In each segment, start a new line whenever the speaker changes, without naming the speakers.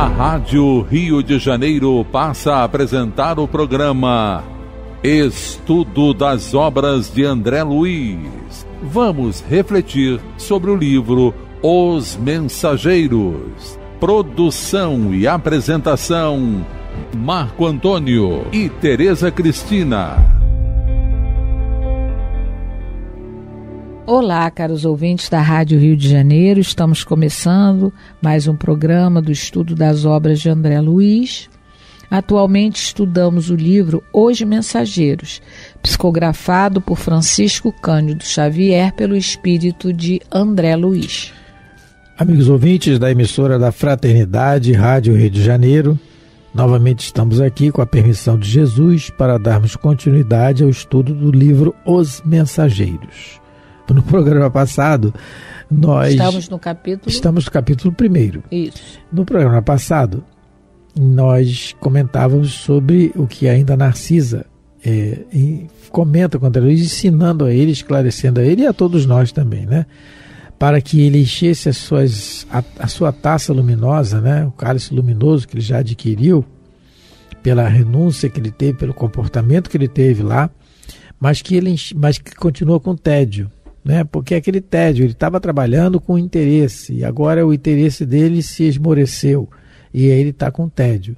A Rádio Rio de Janeiro passa a apresentar o programa Estudo das Obras de André Luiz. Vamos refletir sobre o livro Os Mensageiros. Produção e apresentação: Marco Antônio e Tereza Cristina.
Olá, caros ouvintes da Rádio Rio de Janeiro. Estamos começando mais um programa do estudo das obras de André Luiz. Atualmente estudamos o livro Hoje Mensageiros, psicografado por Francisco Cândido Xavier pelo espírito de André Luiz.
Amigos ouvintes da emissora da Fraternidade Rádio Rio de Janeiro, novamente estamos aqui com a permissão de Jesus para darmos continuidade ao estudo do livro Os Mensageiros. no programa passado, nós. Estamos
no capítulo. Estamos
no capítulo primeiro. Isso. No programa passado, nós comentávamos sobre o que ainda Narcisa é, comenta contra Luiz, ensinando a ele, esclarecendo a ele e a todos nós também, né? Para que ele enchesse as suas, a, a sua taça luminosa, né? O cálice luminoso que ele já adquiriu pela renúncia que ele teve, pelo comportamento que ele teve lá, mas que ele mas que continua com tédio, né? Porque é aquele tédio, ele estava trabalhando com interesse e agora o interesse dele se esmoreceu e aí ele está com tédio.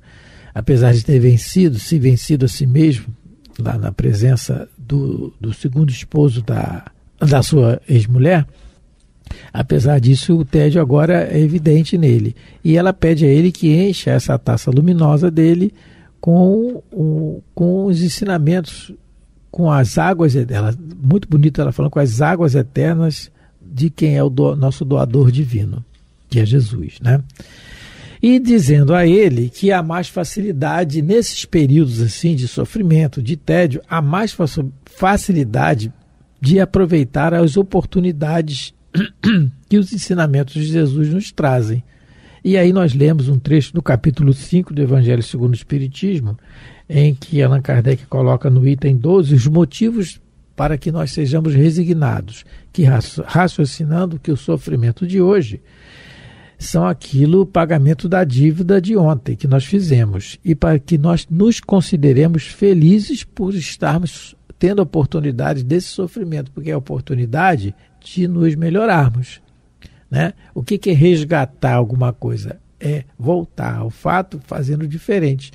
Apesar de ter vencido, se vencido a si mesmo, lá na presença do, do segundo esposo da, da sua ex-mulher, apesar disso, o tédio agora é evidente nele. E ela pede a ele que encha essa taça luminosa dele com, o, com os ensinamentos com as águas eternas, muito bonito ela falando com as águas eternas de quem é o do, nosso doador divino, que é Jesus, né? E dizendo a ele que há mais facilidade nesses períodos assim de sofrimento, de tédio, há mais facilidade de aproveitar as oportunidades que os ensinamentos de Jesus nos trazem. E aí nós lemos um trecho do capítulo 5 do Evangelho segundo o Espiritismo, em que Allan Kardec coloca no item 12 os motivos para que nós sejamos resignados, que raciocinando que o sofrimento de hoje são aquilo o pagamento da dívida de ontem que nós fizemos e para que nós nos consideremos felizes por estarmos tendo a oportunidade desse sofrimento, porque é a oportunidade de nos melhorarmos. Né? O que é resgatar alguma coisa? É voltar ao fato fazendo diferente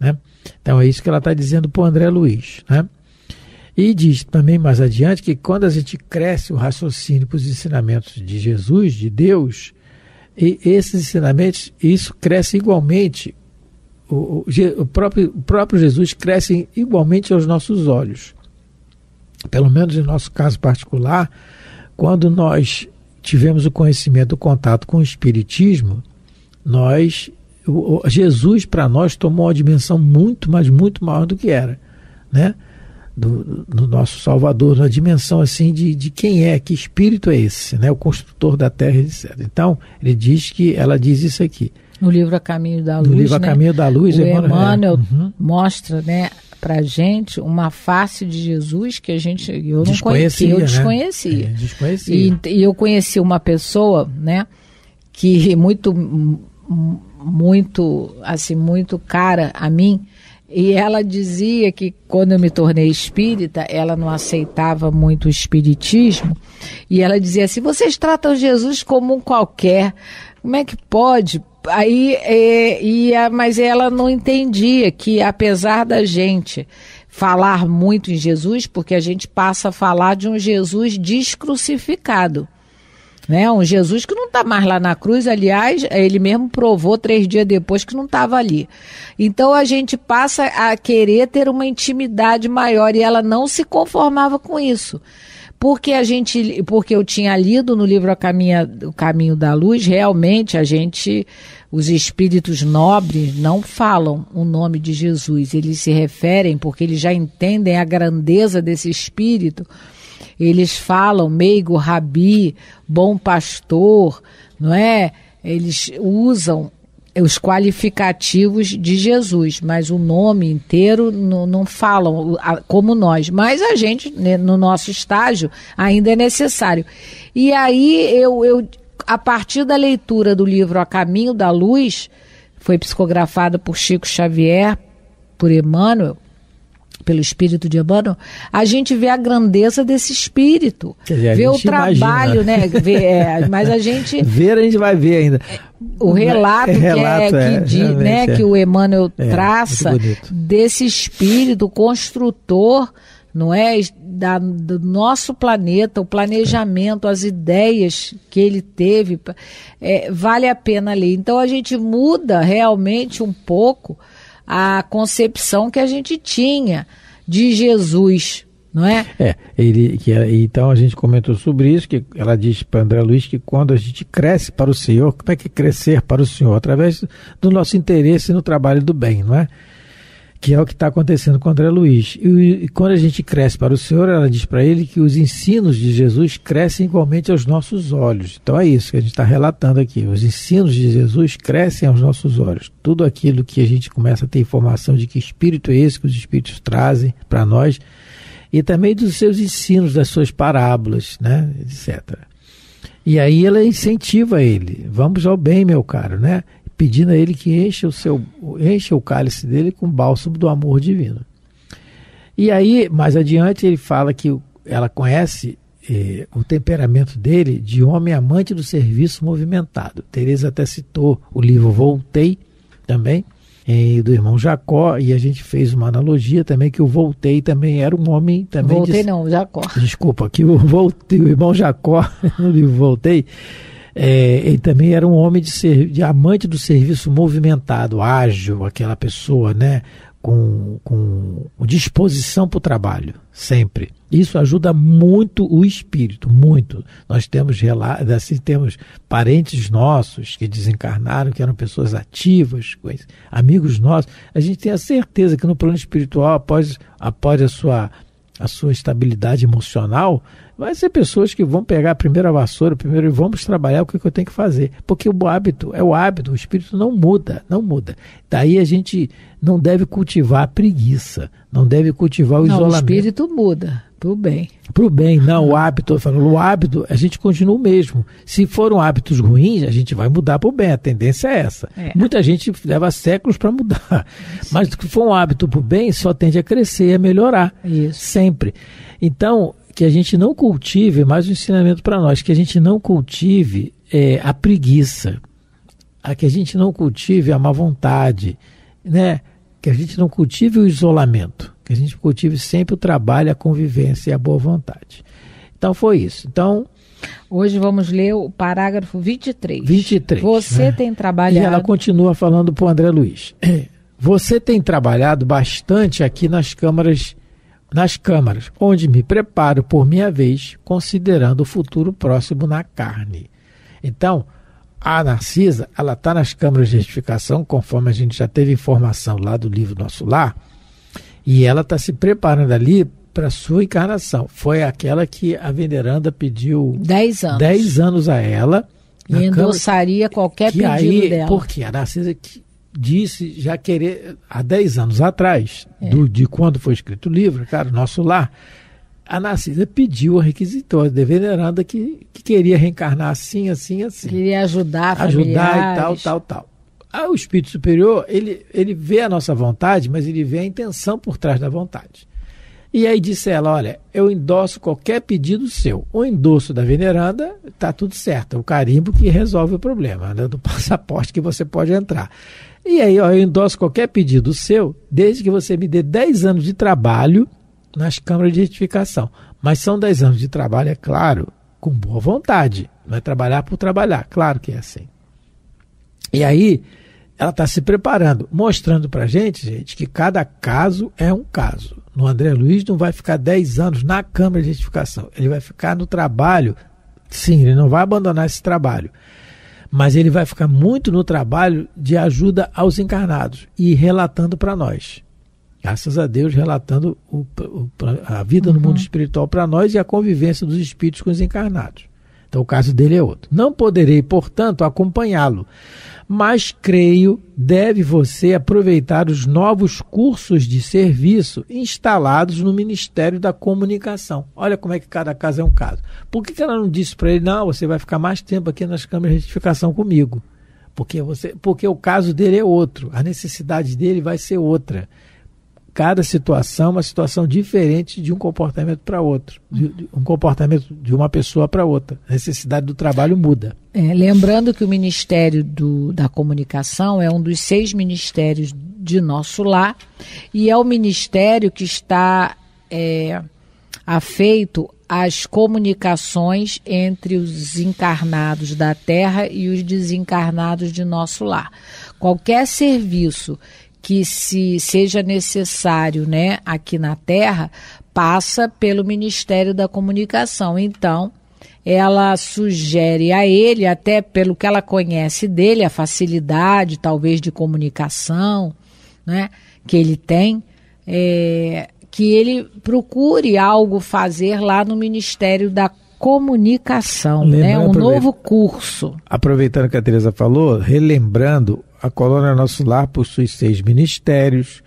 né? Então é isso que ela está dizendo para o André Luiz. Né? E diz também mais adiante que quando a gente cresce o raciocínio para os ensinamentos de Jesus, de Deus, e esses ensinamentos, isso cresce igualmente, o, o, próprio, o próprio Jesus cresce igualmente aos nossos olhos. Pelo menos em nosso caso particular, quando nós tivemos o conhecimento, o contato com o Espiritismo, nós Jesus para nós tomou uma dimensão muito, mas muito maior do que era, né? Do, do nosso Salvador, na dimensão assim de, de quem é, que espírito é esse, né? O construtor da terra, etc. Então, ele diz que, ela diz isso aqui.
No livro A Caminho da Luz, no livro A né? Caminho da Luz, o Emmanuel, é, Emmanuel uhum. mostra, né, pra gente uma face de Jesus que a gente, eu não conhecia, eu desconhecia. Né? É, desconhecia. E, e eu conheci uma pessoa, né, que muito muito assim muito cara a mim e ela dizia que quando eu me tornei espírita, ela não aceitava muito o espiritismo, e ela dizia assim: "Vocês tratam Jesus como um qualquer. Como é que pode?" Aí é, e a, mas ela não entendia que apesar da gente falar muito em Jesus, porque a gente passa a falar de um Jesus descrucificado. Né? Um Jesus que não está mais lá na cruz, aliás, ele mesmo provou três dias depois que não estava ali. Então a gente passa a querer ter uma intimidade maior e ela não se conformava com isso porque a gente porque eu tinha lido no livro a Caminha, o caminho da luz realmente a gente os espíritos nobres não falam o nome de Jesus eles se referem porque eles já entendem a grandeza desse espírito eles falam meigo, rabi, bom pastor, não é? Eles usam os qualificativos de Jesus, mas o nome inteiro não, não falam como nós. Mas a gente, né, no nosso estágio, ainda é necessário. E aí, eu, eu a partir da leitura do livro A Caminho da Luz, foi psicografado por Chico Xavier, por Emmanuel, pelo espírito de Emmanuel, a gente vê a grandeza desse espírito. Quer dizer, vê o trabalho, imagina. né? Vê, é, mas a gente.
Ver a gente vai ver ainda. O relato, é, que, é, que, é, de, né, é. que o
Emmanuel é, traça desse espírito construtor não é da, do nosso planeta, o planejamento, as ideias que ele teve, é, vale a pena ler. Então a gente muda realmente um pouco a concepção que a gente tinha de Jesus, não é?
É, ele, que, é, então a gente comentou sobre isso, que ela diz para André Luiz que quando a gente cresce para o Senhor, como é que crescer para o Senhor? Através do nosso interesse no trabalho do bem, não é? que é o que está acontecendo com André Luiz. E, e, quando a gente cresce para o Senhor, ela diz para ele que os ensinos de Jesus crescem igualmente aos nossos olhos. Então é isso que a gente está relatando aqui. Os ensinos de Jesus crescem aos nossos olhos. Tudo aquilo que a gente começa a ter informação de que espírito é esse que os espíritos trazem para nós e também dos seus ensinos, das suas parábolas, né, etc. E aí ela incentiva ele. Vamos ao bem, meu caro, né? pedindo a ele que enche o seu enche o cálice dele com o bálsamo do amor divino. E aí, mais adiante, ele fala que ela conhece eh, o temperamento dele de homem amante do serviço movimentado. Tereza até citou o livro Voltei também, eh, do irmão Jacó, e a gente fez uma analogia também que o Voltei também era um homem também Voltei de, não, Jacó. Desculpa, que o Voltei, o irmão Jacó no livro Voltei é, ele também era um homem de, ser, de amante do serviço movimentado, ágil, aquela pessoa, né? Com, com disposição para o trabalho, sempre. Isso ajuda muito o espírito, muito. Nós temos assim, temos parentes nossos que desencarnaram, que eram pessoas ativas, amigos nossos. A gente tem a certeza que no plano espiritual, após, após a sua a sua estabilidade emocional, Vai ser pessoas que vão pegar a primeira vassoura, primeiro e vamos trabalhar o que, que eu tenho que fazer. Porque o hábito é o hábito, o espírito não muda, não muda. Daí a gente não deve cultivar a preguiça, não deve cultivar o não, isolamento. O espírito muda. Para o bem. Para o bem, não, o hábito. Eu falo, o hábito, a gente continua o mesmo. Se foram hábitos ruins, a gente vai mudar para o bem. A tendência é essa. É. Muita gente leva séculos para mudar. Isso. Mas se for um hábito para o bem, só tende a crescer, a melhorar. Isso. Sempre. Então, que a gente não cultive, é mais um ensinamento para nós, que a gente não cultive é, a preguiça, a que a gente não cultive a má vontade, né? que a gente não cultive o isolamento, que a gente cultive sempre o trabalho, a convivência e a boa vontade.
Então foi isso. Então, Hoje vamos ler o parágrafo 23.
23. Você né? tem trabalhado. E ela continua falando para o André Luiz. Você tem trabalhado bastante aqui nas câmaras nas câmaras, onde me preparo por minha vez, considerando o futuro próximo na carne. Então, a Narcisa, ela está nas câmaras de justificação, conforme a gente já teve informação lá do livro Nosso Lar, e ela está se preparando ali para sua encarnação. Foi aquela que a veneranda pediu 10 anos. anos. a ela. E endossaria
câmara, qualquer que pedido aí, dela. Porque
a Narcisa que disse já querer, há 10 anos atrás, é. do, de quando foi escrito o livro, cara, Nosso Lar, a Narcisa pediu a requisitória de veneranda que, que queria reencarnar assim, assim, assim. Queria ajudar, ajudar e tal, tal, tal. Ah, o espírito superior, ele, ele vê a nossa vontade, mas ele vê a intenção por trás da vontade. E aí disse ela: Olha, eu endosso qualquer pedido seu. O endosso da veneranda, tá tudo certo. É o carimbo que resolve o problema, né? do passaporte que você pode entrar. E aí, ó, eu endosso qualquer pedido seu, desde que você me dê 10 anos de trabalho nas câmaras de retificação. Mas são 10 anos de trabalho, é claro, com boa vontade. Não é trabalhar por trabalhar, claro que é assim. E aí, ela está se preparando, mostrando para gente, gente, que cada caso é um caso no André Luiz não vai ficar 10 anos na Câmara de Identificação. Ele vai ficar no trabalho. Sim, ele não vai abandonar esse trabalho. Mas ele vai ficar muito no trabalho de ajuda aos encarnados e relatando para nós. Graças a Deus, relatando o, o, a vida uhum. no mundo uhum. espiritual para nós e a convivência dos espíritos com os encarnados. Então, o caso dele é outro. Não poderei, portanto, acompanhá-lo, mas creio deve você aproveitar os novos cursos de serviço instalados no Ministério da Comunicação. Olha como é que cada caso é um caso. Por que, que ela não disse para ele, não, você vai ficar mais tempo aqui nas câmeras de retificação comigo? Porque, você, porque o caso dele é outro, a necessidade dele vai ser outra cada situação é uma situação diferente de um comportamento para outro, de, de, um comportamento de uma pessoa para outra. A necessidade do trabalho muda.
É, lembrando que o Ministério do, da Comunicação é um dos seis ministérios de nosso lar e é o ministério que está é, afeito às comunicações entre os encarnados da Terra e os desencarnados de nosso lar. Qualquer serviço que se seja necessário, né, aqui na Terra, passa pelo Ministério da Comunicação. Então, ela sugere a ele, até pelo que ela conhece dele, a facilidade, talvez, de comunicação, né, que ele tem, é, que ele procure algo fazer lá no Ministério da Comunicação, né, um novo curso.
Aproveitando que a Teresa falou, relembrando a Colônia Nosso Lar possui seis ministérios,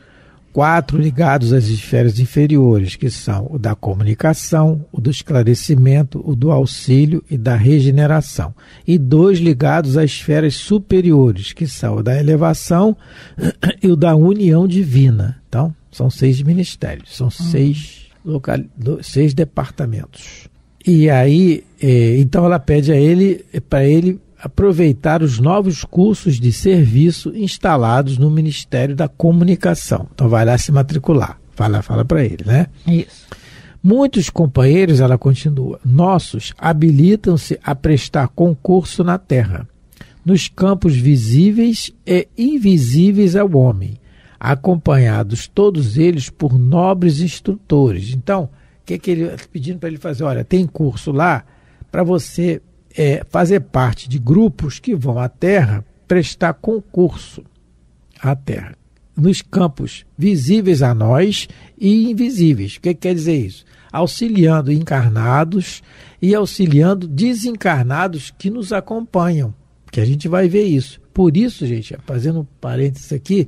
quatro ligados às esferas inferiores, que são o da comunicação, o do esclarecimento, o do auxílio e da regeneração, e dois ligados às esferas superiores, que são o da elevação e o da união divina. Então, são seis ministérios, são hum. seis, local, seis departamentos. E aí, eh, então ela pede a ele, eh, para ele aproveitar os novos cursos de serviço instalados no Ministério da Comunicação. Então vai lá se matricular. Fala, fala para ele, né? Isso. Muitos companheiros, ela continua, nossos habilitam-se a prestar concurso na Terra, nos campos visíveis e invisíveis ao homem, acompanhados todos eles por nobres instrutores. Então, o que, que ele tá pedindo para ele fazer? Olha, tem curso lá para você é, fazer parte de grupos que vão à Terra prestar concurso à Terra, nos campos visíveis a nós e invisíveis. O é que quer dizer isso? Auxiliando encarnados e auxiliando desencarnados que nos acompanham, que a gente vai ver isso. Por isso, gente, fazendo um parênteses aqui,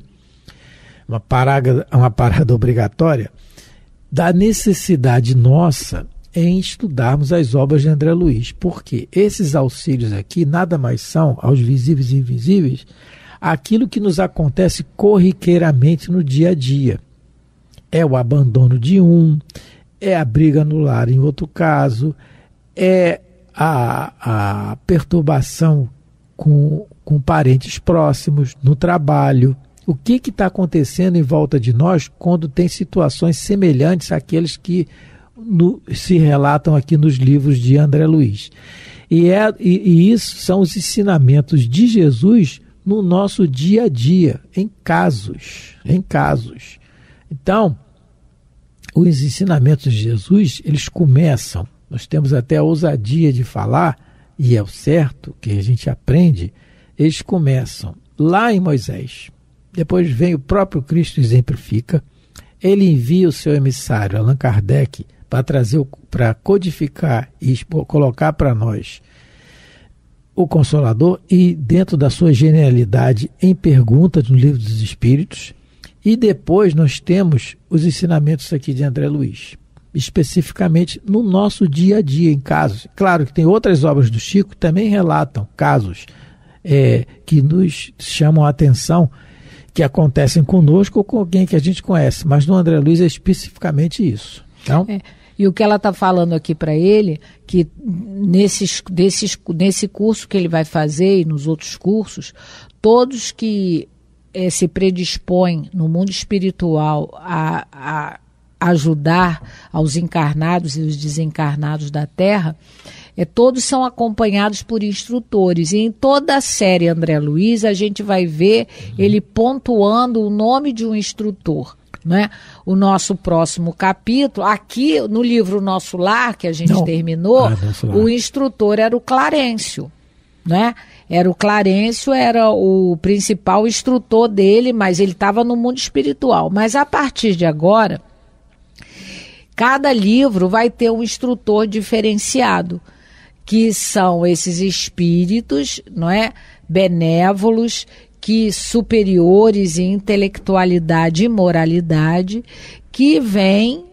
uma parada, uma parada obrigatória, da necessidade nossa em estudarmos as obras de André Luiz, porque esses auxílios aqui nada mais são, aos visíveis e invisíveis, aquilo que nos acontece corriqueiramente no dia a dia. É o abandono de um, é a briga no lar em outro caso, é a, a perturbação com, com parentes próximos, no trabalho. O que está acontecendo em volta de nós quando tem situações semelhantes àqueles que no, se relatam aqui nos livros de André Luiz. E, é, e, e isso são os ensinamentos de Jesus no nosso dia a dia, em casos, em casos. Então, os ensinamentos de Jesus, eles começam, nós temos até a ousadia de falar, e é o certo que a gente aprende, eles começam lá em Moisés. Depois vem o próprio Cristo exemplifica. Ele envia o seu emissário, Allan Kardec, para trazer, para codificar e colocar para nós o Consolador e dentro da sua genialidade em perguntas no Livro dos Espíritos. E depois nós temos os ensinamentos aqui de André Luiz, especificamente no nosso dia a dia, em casos. Claro que tem outras obras do Chico que também relatam casos é, que nos chamam a atenção, que acontecem conosco ou com alguém que a gente conhece, mas no André Luiz é especificamente isso. Então,
é. E o que ela está falando aqui para ele, que nesses, desses, nesse curso que ele vai fazer e nos outros cursos, todos que é, se predispõem no mundo espiritual a, a ajudar aos encarnados e os desencarnados da Terra, é, todos são acompanhados por instrutores. E em toda a série André Luiz, a gente vai ver uhum. ele pontuando o nome de um instrutor né? O nosso próximo capítulo, aqui no livro Nosso Lar, que a gente Não. terminou, ah, o instrutor era o Clarencio, né? Era o Clarencio, era o principal instrutor dele, mas ele estava no mundo espiritual. Mas a partir de agora, cada livro vai ter um instrutor diferenciado, que são esses espíritos, não é? Benévolos que superiores em intelectualidade e moralidade que vêm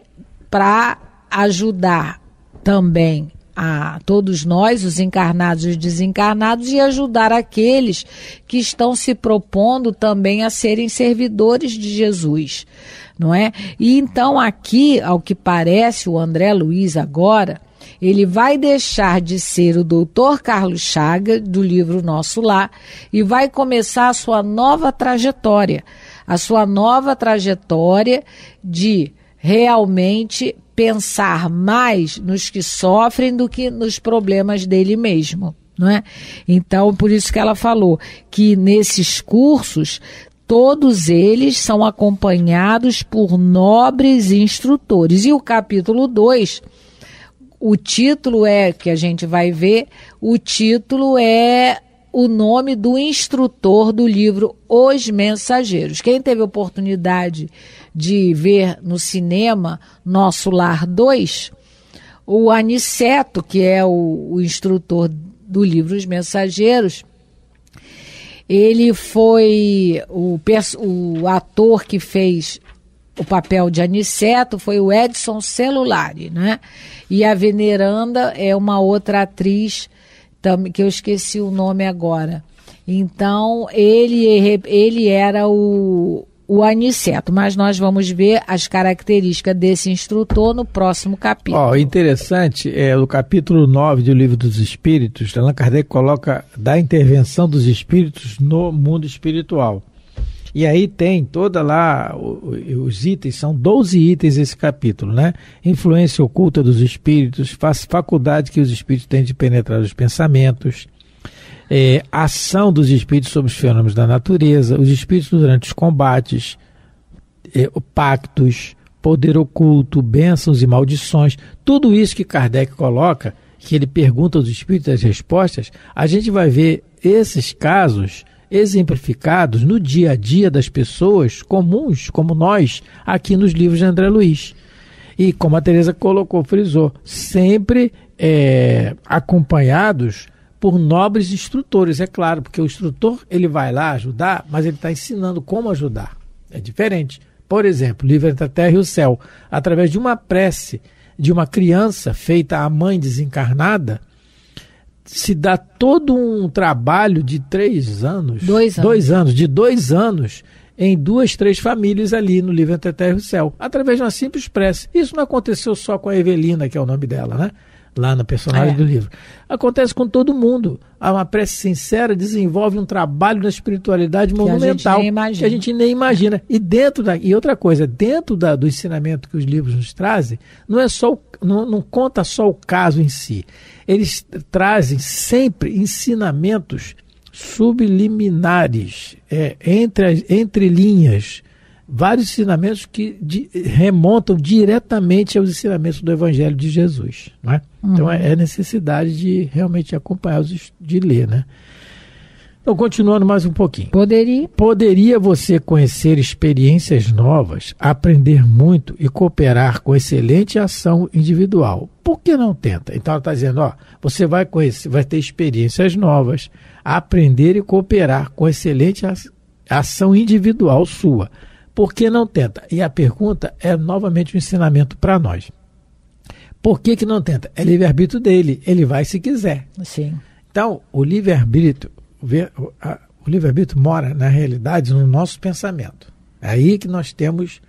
para ajudar também a todos nós, os encarnados e os desencarnados, e ajudar aqueles que estão se propondo também a serem servidores de Jesus, não é? E então aqui, ao que parece, o André Luiz agora ele vai deixar de ser o doutor Carlos Chaga, do livro Nosso Lá, e vai começar a sua nova trajetória. A sua nova trajetória de realmente pensar mais nos que sofrem do que nos problemas dele mesmo. Não é? Então, por isso que ela falou que nesses cursos todos eles são acompanhados por nobres instrutores. E o capítulo 2 o título é, que a gente vai ver, o título é o nome do instrutor do livro Os Mensageiros. Quem teve oportunidade de ver no cinema Nosso Lar 2, o Aniceto, que é o, o instrutor do livro Os Mensageiros, ele foi o, o ator que fez o papel de Aniceto foi o Edson Celulari, né? E a Veneranda é uma outra atriz que eu esqueci o nome agora. Então, ele, é ele era o, o Aniceto, mas nós vamos ver as características desse instrutor no próximo capítulo.
Oh, interessante, é, no capítulo 9 do Livro dos Espíritos, Allan Kardec coloca da intervenção dos espíritos no mundo espiritual. E aí tem toda lá, os itens, são 12 itens esse capítulo, né? Influência oculta dos espíritos, faculdade que os espíritos têm de penetrar os pensamentos, é, ação dos espíritos sobre os fenômenos da natureza, os espíritos durante os combates, é, pactos, poder oculto, bênçãos e maldições, tudo isso que Kardec coloca, que ele pergunta aos espíritos as respostas, a gente vai ver esses casos exemplificados no dia a dia das pessoas comuns, como nós, aqui nos livros de André Luiz. E como a Teresa colocou, frisou, sempre é, acompanhados por nobres instrutores, é claro, porque o instrutor ele vai lá ajudar, mas ele está ensinando como ajudar. É diferente. Por exemplo, livro entre a terra e o céu, através de uma prece de uma criança feita à mãe desencarnada, se dá todo um trabalho de três anos. Dois anos. Dois anos, de dois anos em duas, três famílias ali no livro Entre Terra e o Céu, através de uma simples prece. Isso não aconteceu só com a Evelina, que é o nome dela, né? Lá na personagem é. do livro. Acontece com todo mundo. Uma prece sincera desenvolve um trabalho na espiritualidade monumental que a gente nem imagina. E dentro da, e outra coisa, dentro da, do ensinamento que os livros nos trazem, não é só não, não conta só o caso em si eles trazem sempre ensinamentos subliminares, é, entre, as, entre linhas, vários ensinamentos que de, remontam diretamente aos ensinamentos do Evangelho de Jesus. É? Então, uhum. Então é, é necessidade de realmente acompanhar, os, de ler. Né? Então, continuando mais um pouquinho. Poderia. Poderia você conhecer experiências novas, aprender muito e cooperar com excelente ação individual. Por que não tenta? Então, ela está dizendo: ó, você vai conhecer, vai ter experiências novas, aprender e cooperar com excelente ação individual sua. Por que não tenta? E a pergunta é novamente um ensinamento para nós. Por que, que não tenta? É livre-arbítrio dele, ele vai se quiser. Sim. Então, o livre-arbítrio o livre-arbítrio mora, na realidade, no nosso pensamento. É aí que nós temos,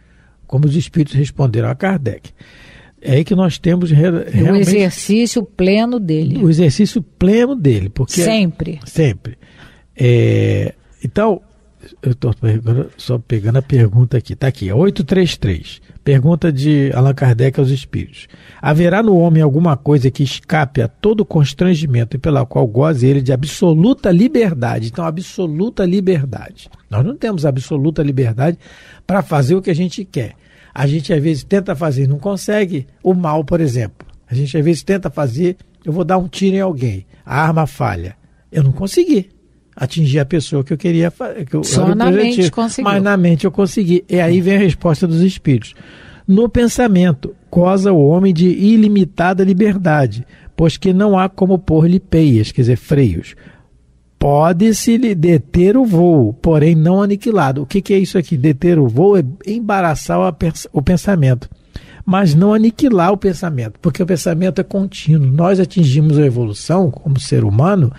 como os espíritos responderam a Kardec, é aí que nós temos realmente... O
exercício pleno dele.
O exercício pleno dele. porque Sempre. Sempre. É, então, eu estou pegando, só pegando a pergunta aqui. Está aqui, 833. É pergunta de Allan Kardec aos espíritos. Haverá no homem alguma coisa que escape a todo constrangimento e pela qual goze ele de absoluta liberdade? Então, absoluta liberdade. Nós não temos absoluta liberdade para fazer o que a gente quer. A gente às vezes tenta fazer, não consegue. O mal, por exemplo. A gente às vezes tenta fazer, eu vou dar um tiro em alguém. A arma falha. Eu não consegui atingir a pessoa que eu queria que eu, Só na mente conseguiu. Mas na mente eu consegui. E aí vem a resposta dos espíritos. No pensamento, coza o homem de ilimitada liberdade, pois que não há como pôr-lhe peias, quer dizer, freios. Pode-se lhe deter o voo, porém não aniquilado. O que, que é isso aqui? Deter o voo é embaraçar o pensamento mas não aniquilar o pensamento, porque o pensamento é contínuo. Nós atingimos a evolução como ser humano,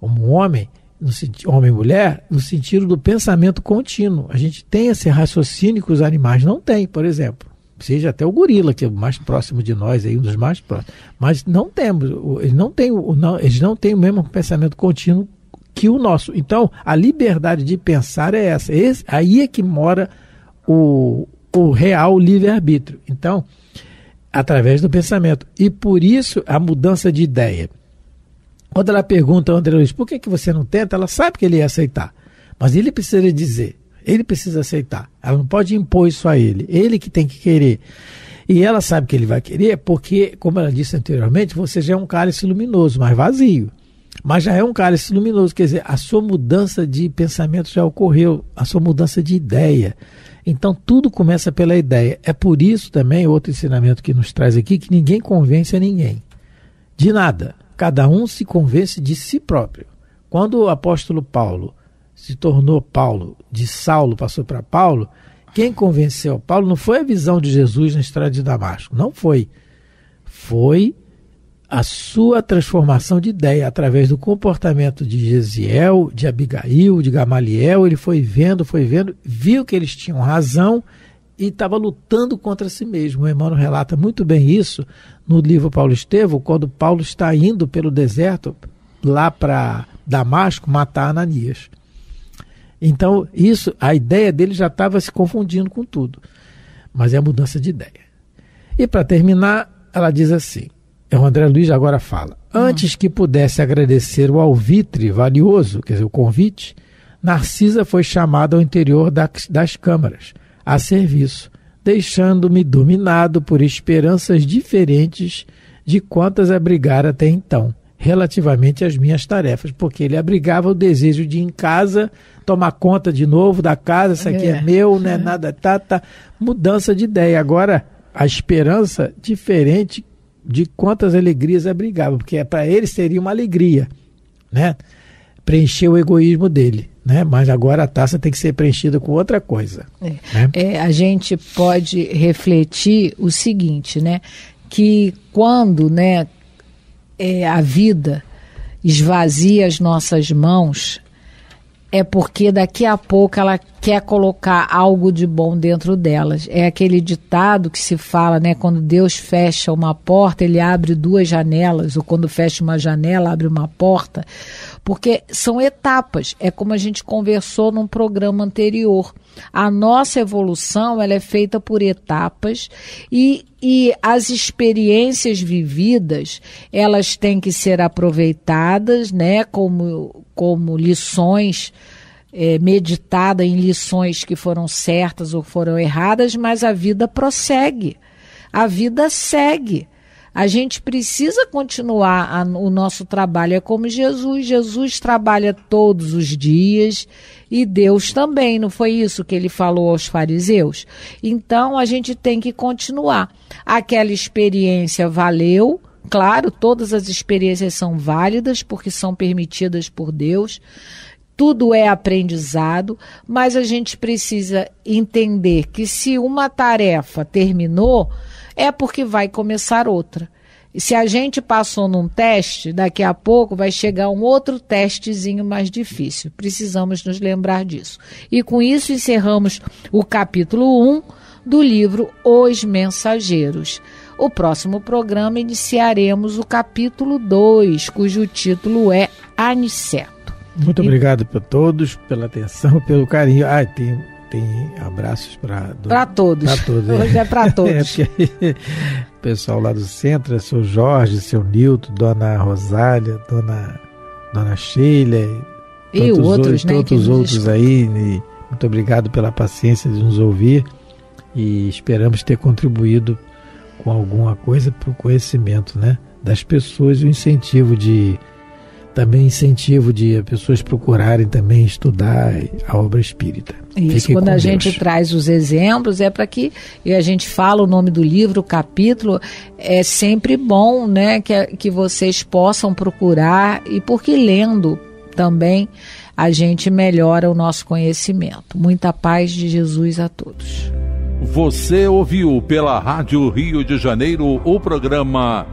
como homem, no, homem e mulher, no sentido do pensamento contínuo. A gente tem esse raciocínio que os animais não têm, por exemplo. Seja até o gorila, que é o mais próximo de nós, aí, um dos mais próximos. Mas não temos, eles não têm, eles não têm o mesmo pensamento contínuo que o nosso. Então, a liberdade de pensar é essa. Esse, aí é que mora o, o real livre-arbítrio. Então, através do pensamento. E por isso a mudança de ideia. Quando ela pergunta ao André Luiz por que, que você não tenta, ela sabe que ele ia aceitar. Mas ele precisa dizer, ele precisa aceitar. Ela não pode impor isso a ele, ele que tem que querer. E ela sabe que ele vai querer porque, como ela disse anteriormente, você já é um cálice luminoso, mas vazio. Mas já é um cálice luminoso, quer dizer, a sua mudança de pensamento já ocorreu, a sua mudança de ideia. Então tudo começa pela ideia. É por isso também outro ensinamento que nos traz aqui que ninguém convence a ninguém. De nada. Cada um se convence de si próprio. Quando o apóstolo Paulo se tornou Paulo, de Saulo passou para Paulo, quem convenceu Paulo não foi a visão de Jesus na estrada de Damasco, não foi. Foi a sua transformação de ideia através do comportamento de Gesiel, de Abigail, de Gamaliel. Ele foi vendo, foi vendo, viu que eles tinham razão e estava lutando contra si mesmo. O Emmanuel relata muito bem isso no livro Paulo Estevam, quando Paulo está indo pelo deserto lá para Damasco matar Ananias. Então, isso, a ideia dele já estava se confundindo com tudo. Mas é a mudança de ideia. E para terminar, ela diz assim: é o André Luiz agora fala. Antes que pudesse agradecer o alvitre valioso, quer dizer, o convite, Narcisa foi chamada ao interior das câmaras, a serviço, deixando-me dominado por esperanças diferentes de quantas abrigar até então, relativamente às minhas tarefas, porque ele abrigava o desejo de ir em casa, tomar conta de novo da casa, isso aqui é, é meu, né? É. Nada, tá, tá. Mudança de ideia. Agora, a esperança diferente de quantas alegrias abrigava, porque é, para ele seria uma alegria, né? preencher o egoísmo dele. Né? Mas agora a taça tem que ser preenchida com outra coisa.
É. Né? É, a gente pode refletir o seguinte, né? Que quando né, é, a vida esvazia as nossas mãos, é porque daqui a pouco ela quer colocar algo de bom dentro delas. É aquele ditado que se fala, né? Quando Deus fecha uma porta, ele abre duas janelas, ou quando fecha uma janela, abre uma porta, porque são etapas. É como a gente conversou num programa anterior. A nossa evolução ela é feita por etapas e, e as experiências vividas elas têm que ser aproveitadas, né? Como, como lições. É, meditada em lições que foram certas ou foram erradas, mas a vida prossegue. A vida segue. A gente precisa continuar a, o nosso trabalho. É como Jesus. Jesus trabalha todos os dias e Deus também. Não foi isso que ele falou aos fariseus? Então a gente tem que continuar. Aquela experiência valeu. Claro, todas as experiências são válidas porque são permitidas por Deus tudo é aprendizado, mas a gente precisa entender que se uma tarefa terminou, é porque vai começar outra. E se a gente passou num teste, daqui a pouco vai chegar um outro testezinho mais difícil. Precisamos nos lembrar disso. E com isso encerramos o capítulo 1 do livro Os Mensageiros. O próximo programa iniciaremos o capítulo 2, cujo título é Aniceto.
Muito e... obrigado para todos pela atenção, pelo carinho. Ah, tem tem abraços para para todos. todos. É. Hoje é, para todos. é, porque, o pessoal lá do centro, é seu Jorge, seu Nilton, dona Rosália, dona dona Sheila e tantos outros, outros, né, tantos outros aí. E, muito obrigado pela paciência de nos ouvir e esperamos ter contribuído com alguma coisa para o conhecimento, né, das pessoas e o incentivo de também incentivo de pessoas procurarem também estudar a obra espírita. Isso, quando a Deus. gente
traz os exemplos, é para que, e a gente fala o nome do livro, o capítulo, é sempre bom né, que, que vocês possam procurar, e porque lendo também a gente melhora o nosso conhecimento. Muita paz de Jesus a todos.
Você ouviu pela Rádio Rio de Janeiro o programa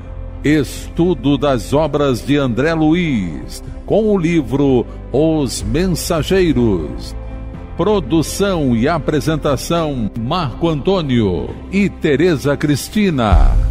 Estudo das obras de André Luiz, com o livro Os Mensageiros. Produção e apresentação Marco Antônio e Tereza Cristina.